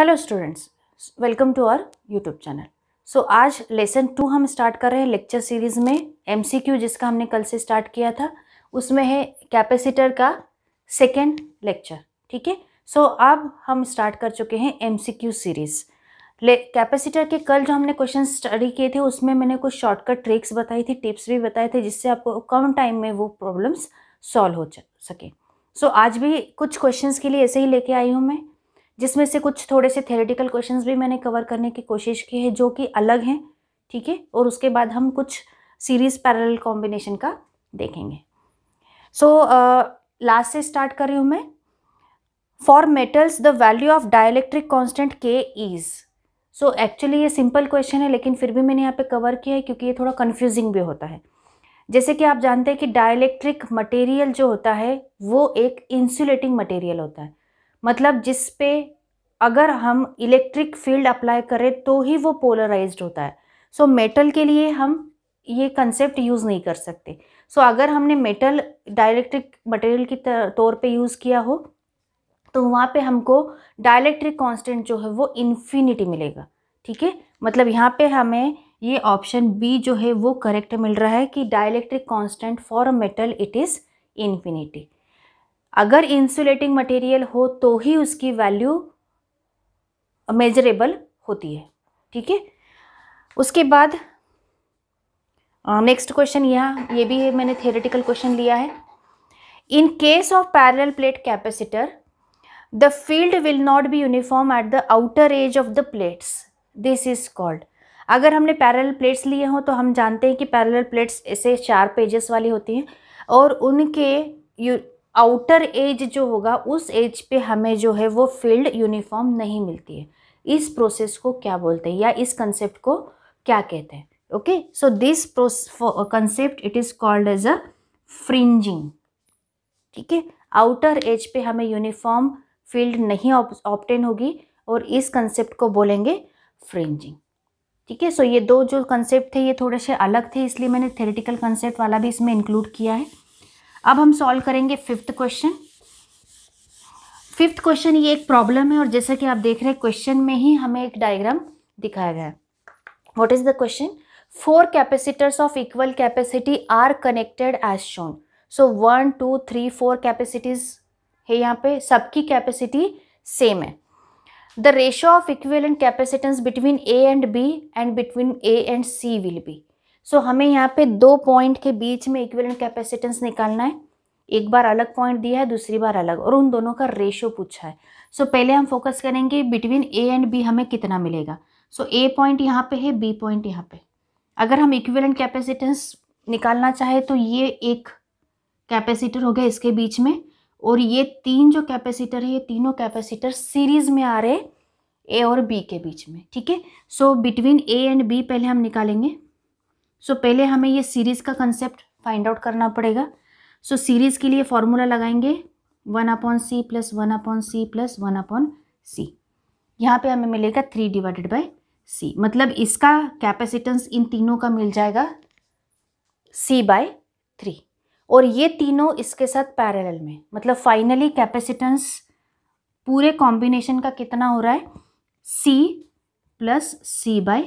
hello students welcome to our YouTube channel so आज lesson to हम start कर रहे हैं लेक्चर सीरीज़ में एमसीक्यू जिसका हमने कल से स्टार्ट किया था उसमें है कैपेसिटर का सेकेंड लेक्चर ठीक है सो अब हम स्टार्ट कर चुके हैं एमसीक्यू सीरीज़ ले कैपेसिटर के कल जो हमने क्वेश्चन स्टडी किए थे उसमें मैंने कुछ शॉर्टकट ट्रिक्स बताई थी टिप्स भी बताए थे जिससे आपको कम टाइम में वो प्रॉब्लम्स सॉल्व हो सके सो so, आज भी कुछ क्वेश्चंस के लिए ऐसे ही लेके आई हूँ मैं जिसमें से कुछ थोड़े से थेरेटिकल क्वेश्चंस भी मैंने कवर करने की कोशिश की है जो कि अलग हैं ठीक है और उसके बाद हम कुछ सीरीज़ पैरल कॉम्बिनेशन का देखेंगे सो लास्ट से स्टार्ट कर रही हूँ मैं for metals the value of dielectric constant K is so actually ये सिंपल क्वेश्चन है लेकिन फिर भी मैंने यहाँ पे कवर किया है क्योंकि ये थोड़ा कन्फ्यूजिंग भी होता है जैसे कि आप जानते हैं कि डायलैक्ट्रिक मटेरियल जो होता है वो एक इंसुलेटिंग मटेरियल होता है मतलब जिस पे अगर हम इलेक्ट्रिक फील्ड अप्लाई करें तो ही वो पोलराइज्ड होता है सो so, मेटल के लिए हम ये कंसेप्ट यूज़ नहीं कर सकते सो so, अगर हमने मेटल डायलेक्ट्रिक मटेरियल की तौर पे यूज़ किया हो तो वहाँ पे हमको डायलेक्ट्रिक कांस्टेंट जो है वो इन्फिनिटी मिलेगा ठीक है मतलब यहाँ पे हमें ये ऑप्शन बी जो है वो करेक्ट मिल रहा है कि dielectric constant for a metal it is infinity अगर इंसुलेटिंग मटेरियल हो तो ही उसकी वैल्यू मेजरेबल होती है ठीक है उसके बाद नेक्स्ट क्वेश्चन यह ये भी है, मैंने थेरेटिकल क्वेश्चन लिया है in case of parallel plate capacitor the field will not be uniform at the outer edge of the plates this is called अगर हमने पैरेलल प्लेट्स लिए हों तो हम जानते हैं कि पैरेलल प्लेट्स ऐसे चार पेजेस वाली होती हैं और उनके यू आउटर एज जो होगा उस एज पे हमें जो है वो फील्ड यूनिफॉर्म नहीं मिलती है इस प्रोसेस को क्या बोलते हैं या इस कंसेप्ट को क्या कहते हैं okay so this concept it is called as a fringing ठीक है आउटर एज पे हमें यूनिफॉर्म फील्ड नहीं ऑप्टेन होगी और इस कंसेप्ट को बोलेंगे फ्रिंजिंग ठीक है सो ये दो जो कंसेप्ट थे ये थोड़े से अलग थे इसलिए मैंने थेरेटिकल कंसेप्ट वाला भी इसमें इंक्लूड किया है अब हम सॉल्व करेंगे फिफ्थ क्वेश्चन फिफ्थ क्वेश्चन ये एक प्रॉब्लम है और जैसा कि आप देख रहे हैं क्वेश्चन में ही हमें एक डायग्राम दिखाया गया है what is the question four capacitors of equal capacity are connected as shown so one two three four capacities है यहाँ पे सबकी कैपेसिटी सेम है the ratio of equivalent capacitance between A and B and between A and C will be so so, हमें यहाँ पे दो point के बीच में इक्विवेलेंट कैपेसिटेंस निकालना है एक बार अलग पॉइंट दिया है दूसरी बार अलग और उन दोनों का रेशो पूछा है सो so, पहले हम फोकस करेंगे बिटवीन ए एंड बी हमें कितना मिलेगा सो ए पॉइंट यहाँ पे है बी पॉइंट यहाँ पे अगर हम इक्विवेलेंट कैपेसिटेंस निकालना चाहे तो ये एक कैपेसिटर हो गया इसके बीच में और ये तीन जो कैपेसिटर है ये तीनों कैपेसिटर सीरीज में आ रहे ए और बी के बीच में ठीक है so between A and B पहले हम निकालेंगे सो so, पहले हमें ये सीरीज़ का कंसेप्ट फाइंड आउट करना पड़ेगा सो so, सीरीज़ के लिए फॉर्मूला लगाएंगे one upon C plus one upon C plus one upon C यहाँ पे हमें मिलेगा थ्री डिवाइडेड बाय सी मतलब इसका कैपेसिटेंस इन तीनों का मिल जाएगा सी बाय थ्री और ये तीनों इसके साथ पैरेलल में मतलब फाइनली कैपेसिटेंस पूरे कॉम्बिनेशन का कितना हो रहा है C plus C by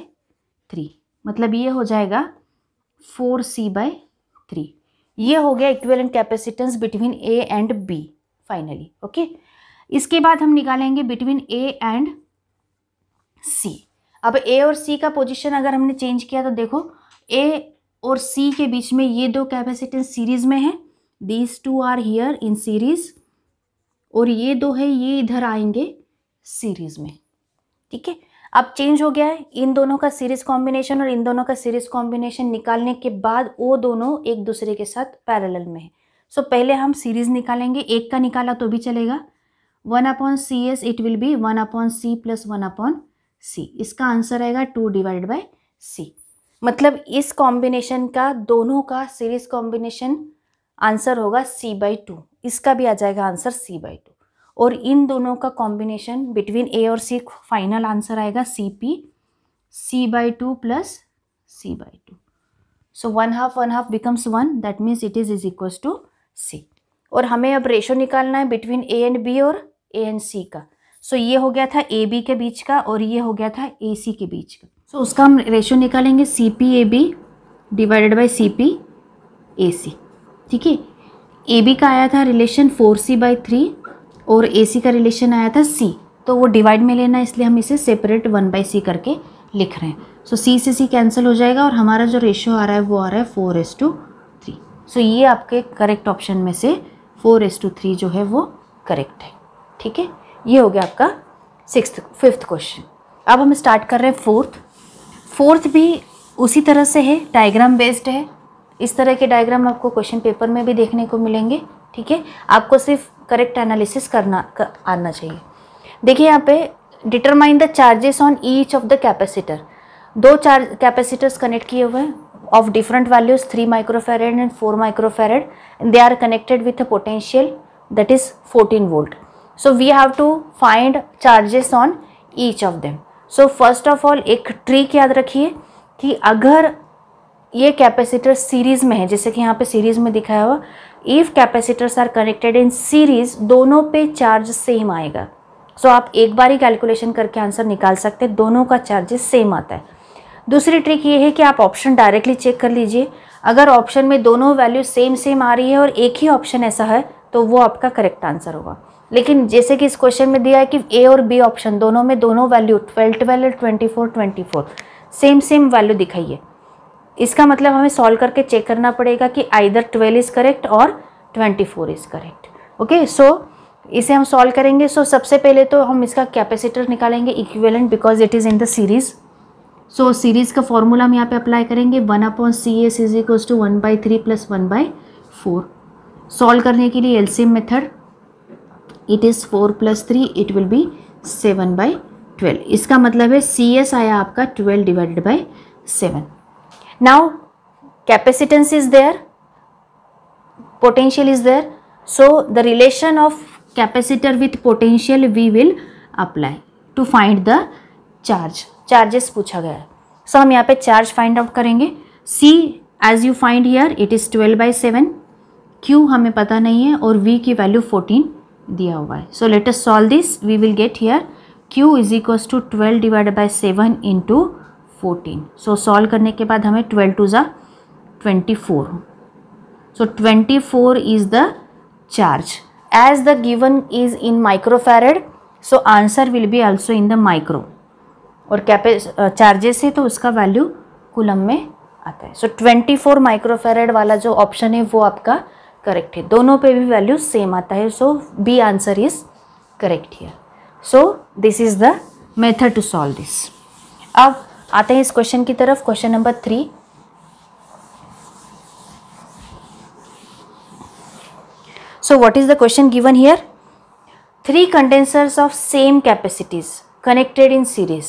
three मतलब ये हो जाएगा फोर सी बाय थ्री ये हो गया equivalent capacitance between A and B finally okay इसके बाद हम निकालेंगे बिटवीन ए एंड सी अब ए और सी का पोजीशन अगर हमने चेंज किया तो देखो ए और सी के बीच में ये दो कैपेसिटेंस सीरीज में है these two are here in series और ये दो है ये इधर आएंगे सीरीज में ठीक है अब चेंज हो गया है इन दोनों का सीरीज कॉम्बिनेशन और इन दोनों का सीरीज कॉम्बिनेशन निकालने के बाद वो दोनों एक दूसरे के साथ पैरेलल में है सो so, पहले हम सीरीज निकालेंगे एक का निकाला तो भी चलेगा one upon C S it will be one upon C plus one upon C इसका आंसर आएगा टू डिवाइड बाई सी मतलब इस कॉम्बिनेशन का दोनों का सीरीज कॉम्बिनेशन आंसर होगा सी बाई टू इसका भी आ जाएगा आंसर सी बाई टू और इन दोनों का कॉम्बिनेशन बिटवीन ए और सी फाइनल आंसर आएगा C P C by two plus C by two so one half one half becomes one that means it is is equals to C और हमें अब ratio निकालना है बिटवीन ए एंड बी और ए and सी का सो so, ये हो गया था ए बी के बीच का और ये हो गया था ए सी के बीच का सो so, उसका हम रेशो निकालेंगे C P A B divided by C P A C ठीक है ए बी का आया था relation four C by three और ए सी का रिलेशन आया था सी तो वो डिवाइड में लेना इसलिए हम इसे सेपरेट वन बाई सी करके लिख रहे हैं सो सी से सी कैंसिल हो जाएगा और हमारा जो रेशियो आ रहा है वो आ रहा है four is to three so ये आपके करेक्ट ऑप्शन में से फोर एस टू थ्री जो है वो करेक्ट है ठीक है ये हो गया आपका सिक्स फिफ्थ क्वेश्चन अब हम स्टार्ट कर रहे हैं फोर्थ फोर्थ भी उसी तरह से है डायग्राम बेस्ड है इस तरह के डायग्राम आपको क्वेश्चन पेपर में भी देखने को मिलेंगे ठीक है आपको सिर्फ करेक्ट एनालिसिस करना कर, आना चाहिए देखिए यहाँ पे determine the charges on each of the capacitor दो चार्ज कैपेसिटर्स कनेक्ट किए हुए हैं of different values three microfarad and four microfarad they are connected with a potential that is fourteen volt so we have to find charges on each of them so first of all एक trick याद रखिए कि अगर ये capacitor series में है जैसे कि यहाँ पे सीरीज़ में दिखाया हुआ if capacitors are connected in series दोनों पे चार्ज सेम आएगा सो so, आप एक बार ही कैलकुलेशन करके आंसर निकाल सकते हैं दोनों का चार्जेस सेम आता है दूसरी ट्रिक ये है कि आप ऑप्शन डायरेक्टली चेक कर लीजिए अगर ऑप्शन में दोनों वैल्यू सेम सेम आ रही है और एक ही ऑप्शन ऐसा है तो वो आपका करेक्ट आंसर होगा लेकिन जैसे कि इस क्वेश्चन में दिया है कि ए और बी ऑप्शन दोनों में दोनों value twelve twelve twenty four twenty four same same value दिखाइए इसका मतलब हमें सॉल्व करके चेक करना पड़ेगा कि आइदर ट्वेल्व इज़ करेक्ट और twenty four is correct okay so इसे हम सॉल्व करेंगे सो so, सबसे पहले तो हम इसका कैपेसिटर निकालेंगे equivalent because it is in the series so series का फॉर्मूला हम यहाँ पे अप्लाई करेंगे one upon C S is equals to one by three plus one by four solve करने के लिए LCM method it is four plus three it will be seven by twelve इसका मतलब है सी एस आया आपका twelve divided by seven now capacitance is there potential is there so the relation of capacitor with potential we will apply to find the charge charges pucha gaya है सो हम यहाँ पे charge find out करेंगे C as you find here it is 12 by 7 Q हमें pata nahi hai aur V ki value 14 diya hua hai so let us solve this we will get here Q is equals to twelve divide by seven into fourteen so solve करने के बाद हमें twelve two ज़ा twenty four so twenty four is the charge as the given is in microfarad so answer will be also in the micro और कैपे charges है तो उसका वैल्यू कुलम में आता है सो ट्वेंटी फोर माइक्रोफेरेड वाला जो ऑप्शन है वो आपका करेक्ट है दोनों पे भी वैल्यू सेम आता है so B answer is correct here so this is the method to solve this अब आते हैं इस क्वेश्चन की तरफ question number three so what is the question given here three condensers of same capacities connected in series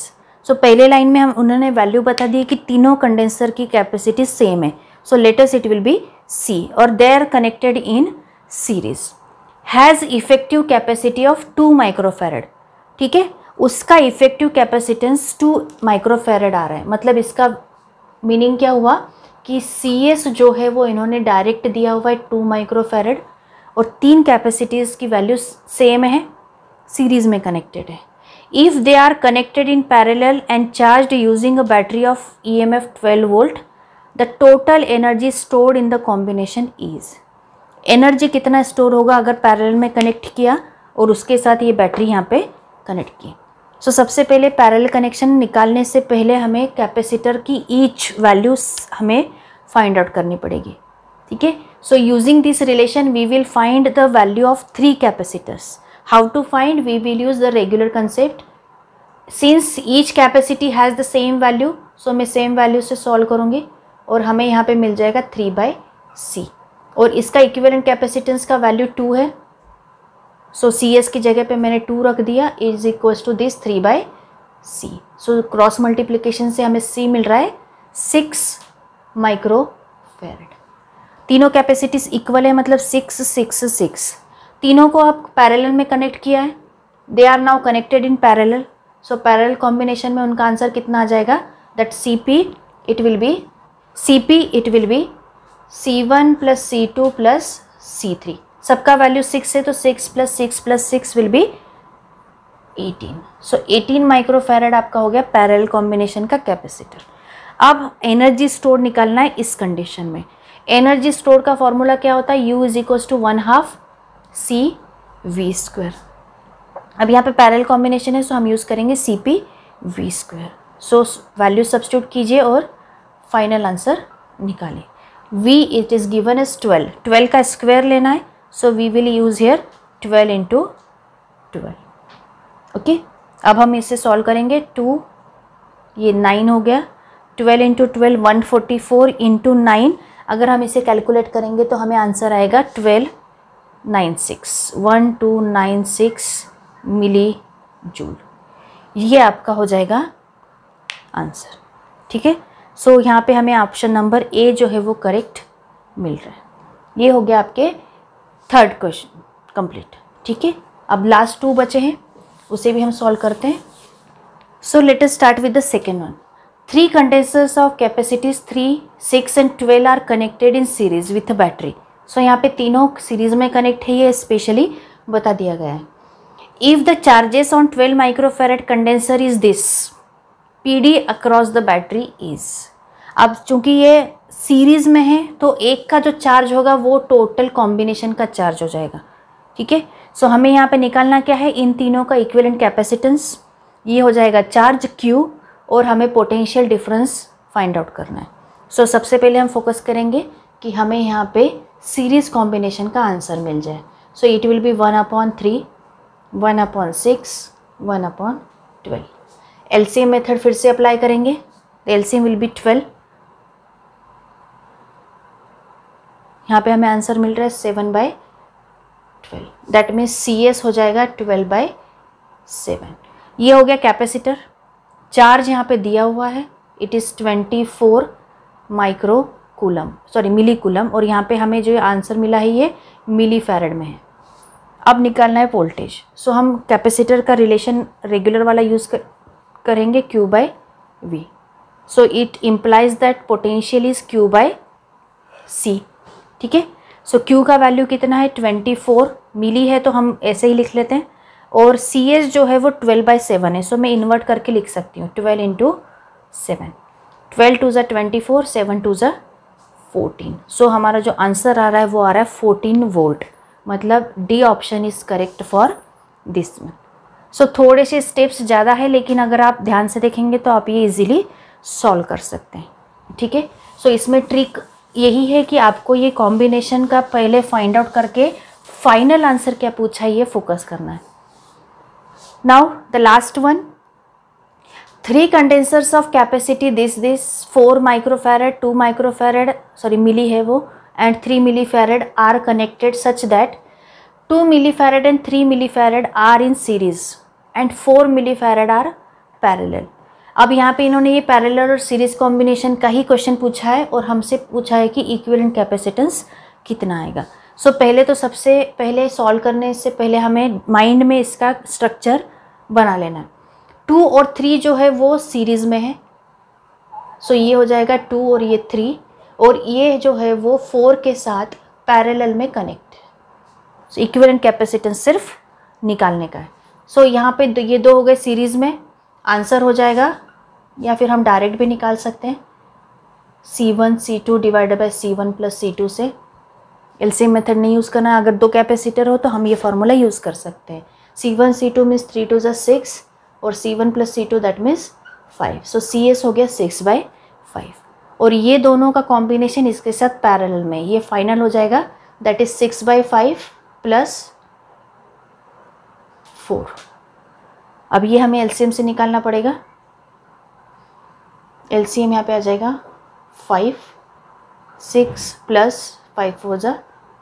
so पहले line में हम उन्होंने वैल्यू बता दी कि तीनों कंडेंसर की कैपेसिटी सेम है so latest it will be C और they are connected in series has effective capacity of two microfarad ठीक है उसका इफेक्टिव कैपेसिटेंस टू माइक्रोफेरेड आ रहा है मतलब इसका मीनिंग क्या हुआ कि सी जो है वो इन्होंने डायरेक्ट दिया हुआ है टू माइक्रोफेरेड और तीन कैपेसिटीज़ की वैल्यू सेम है सीरीज़ में कनेक्टेड है if they are connected in parallel and charge using a battery of E M F twelve volt the total energy stored in the combination is energy कितना store होगा अगर parallel में connect किया और उसके साथ ये बैटरी यहाँ पे कनेक्ट की सो so, सबसे पहले पैरेलल कनेक्शन निकालने से पहले हमें कैपेसिटर की ईच वैल्यूज हमें फाइंड आउट करनी पड़ेगी ठीक है so using this relation we will find the value of three capacitors how to find we will use the regular concept since each capacity has the same value so मैं same value से solve करूँगी और हमें यहाँ पे मिल जाएगा three by C और इसका इक्विवेलेंट कैपेसिटेंस का वैल्यू टू है सो सी एस की जगह पे मैंने टू रख दिया is equals to this three by C so cross multiplication से हमें सी मिल रहा है सिक्स माइक्रो माइक्रोफेरेड तीनों कैपेसिटीज़ इक्वल है मतलब सिक्स सिक्स सिक्स तीनों को आप पैरेलल में कनेक्ट किया है they are now connected in parallel so parallel combination में उनका आंसर कितना आ जाएगा that C P it will be C P it will be C one plus C two plus C three सबका value six है तो six plus six plus six will be eighteen so eighteen microfarad आपका हो गया parallel combination का capacitor अब energy store निकालना है इस कंडीशन में एनर्जी स्टोर का फॉर्मूला क्या होता है U is equal to one half C V square अब यहाँ पे पैरल कॉम्बिनेशन है सो हम यूज़ करेंगे C P V square so value substitute कीजिए और फाइनल आंसर निकालें V it is given as twelve twelve का स्क्वेयर लेना है so we will use here twelve into twelve okay अब हम इसे सॉल्व करेंगे टू ये नाइन हो गया twelve into twelve one forty four into nine अगर हम इसे कैलकुलेट करेंगे तो हमें आंसर आएगा twelve nine six one two nine six milli joule ये आपका हो जाएगा आंसर ठीक है सो यहाँ पे हमें ऑप्शन नंबर ए जो है वो करेक्ट मिल रहा है ये हो गया आपके थर्ड क्वेश्चन कंप्लीट ठीक है अब लास्ट टू बचे हैं उसे भी हम सॉल्व करते हैं so let us start with the second one three condensers of capacities three six and twelve are connected in series with battery so यहाँ पे तीनों सीरीज में कनेक्ट है ये स्पेशली बता दिया गया है if the charges on twelve microfarad condenser is this P D across the battery is अब चूंकि ये सीरीज़ में है तो एक का जो चार्ज होगा वो टोटल कॉम्बिनेशन का चार्ज हो जाएगा ठीक है सो हमें यहाँ पे निकालना क्या है इन तीनों का इक्विवेलेंट कैपेसिटेंस ये हो जाएगा चार्ज क्यू और हमें पोटेंशियल डिफरेंस फाइंड आउट करना है सो so, सबसे पहले हम फोकस करेंगे कि हमें यहाँ पे सीरीज़ कॉम्बिनेशन का आंसर मिल जाए so it will be one upon three one upon six one upon twelve L method फिर से अप्लाई करेंगे L C will be twelve यहाँ पे हमें आंसर मिल रहा है seven by twelve that means C S हो जाएगा ट्वेल्व बाई सेवन ये हो गया कैपेसिटर चार्ज यहाँ पे दिया हुआ है it is twenty four micro coulomb sorry milli coulomb और यहाँ पे हमें जो आंसर मिला है ये मिली फैरड में है अब निकालना है वोल्टेज सो हम कैपेसिटर का रिलेशन रेगुलर वाला यूज़ कर, करेंगे Q by V so it implies that potential is Q by C ठीक है सो क्यू का वैल्यू कितना है ट्वेंटी फोर मिली है तो हम ऐसे ही लिख लेते हैं और सी एस जो है वो ट्वेल्व बाई सेवन है सो मैं इन्वर्ट करके लिख सकती हूँ twelve into seven twelve two ज़ा twenty four seven two are fourteen so हमारा जो आंसर आ रहा है वो आ रहा है फोर्टीन वोल्ट मतलब D option is correct for this one so थोड़े से स्टेप्स ज़्यादा है लेकिन अगर आप ध्यान से देखेंगे तो आप ये इजीली सॉल्व कर सकते हैं ठीक है सो so, इसमें ट्रिक यही है कि आपको ये कॉम्बिनेशन का पहले फाइंड आउट करके फाइनल आंसर क्या पूछा है ये फोकस करना है now the last one three condensers of capacity this this four microfarad two microfarad sorry milli है वो and three milli farad are connected such that two milli farad and three milli farad are in series and four milli farad are parallel अब यहाँ पे इन्होंने ये parallel और series combination का ही question पूछा है और हमसे पूछा है कि इक्विवेलेंट कैपेसिटेंस कितना आएगा सो so, पहले तो सबसे पहले सॉल्व करने से पहले हमें माइंड में इसका स्ट्रक्चर बना लेना है टू और थ्री जो है वो सीरीज़ में है सो so, ये हो जाएगा टू और ये थ्री और ये जो है वो फोर के साथ पैरेलल में कनेक्ट है सो इक्विवेलेंट कैपेसिटेंस सिर्फ निकालने का है सो so, यहाँ पे ये दो हो गए सीरीज़ में आंसर हो जाएगा या फिर हम डायरेक्ट भी निकाल सकते हैं C one C two divided by C one plus C two से एलसीएम मेथड नहीं यूज़ करना है अगर दो कैपेसिटर हो तो हम ये फार्मूला यूज़ कर सकते हैं C one C two means three two are six और C one plus C two that means five so C S हो गया सिक्स बाई फाइव और ये दोनों का कॉम्बिनेशन इसके साथ पैरल में ये फाइनल हो जाएगा that is six by five plus four अब ये हमें एलसीएम से निकालना पड़ेगा एल सी एम यहाँ पर आ जाएगा five six plus five four are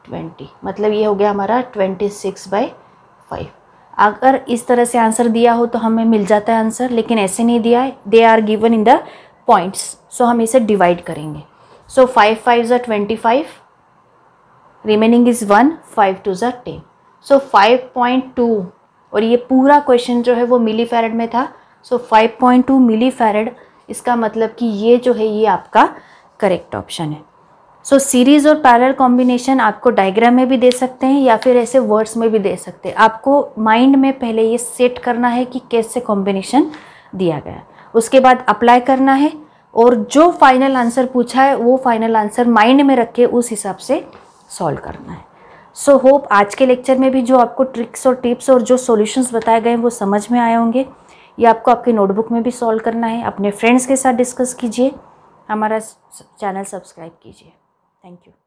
twenty मतलब ये हो गया हमारा ट्वेंटी सिक्स बाई फाइव अगर इस तरह से आंसर दिया हो तो हमें मिल जाता है आंसर लेकिन ऐसे नहीं दिया है they are given in the points so हम इसे डिवाइड करेंगे so five five are twenty five remaining is one five two are ten so five point two और ये पूरा क्वेश्चन जो है वो मिली में था so five point two milli farad इसका मतलब कि ये जो है ये आपका करेक्ट ऑप्शन है सो so, सीरीज़ और पैरल कॉम्बिनेशन आपको डायग्राम में भी दे सकते हैं या फिर ऐसे वर्ड्स में भी दे सकते हैं आपको माइंड में पहले ये सेट करना है कि कैसे कॉम्बिनेशन दिया गया उसके बाद अप्लाई करना है और जो फाइनल आंसर पूछा है वो फाइनल आंसर माइंड में रख के उस हिसाब से सॉल्व करना है सो so, होप आज के लेक्चर में भी जो आपको ट्रिक्स और टिप्स और जो सॉल्यूशंस बताए गए वो समझ में आए होंगे ये आपको आपके नोटबुक में भी सॉल्व करना है अपने फ्रेंड्स के साथ डिस्कस कीजिए हमारा चैनल सब्सक्राइब कीजिए थैंक यू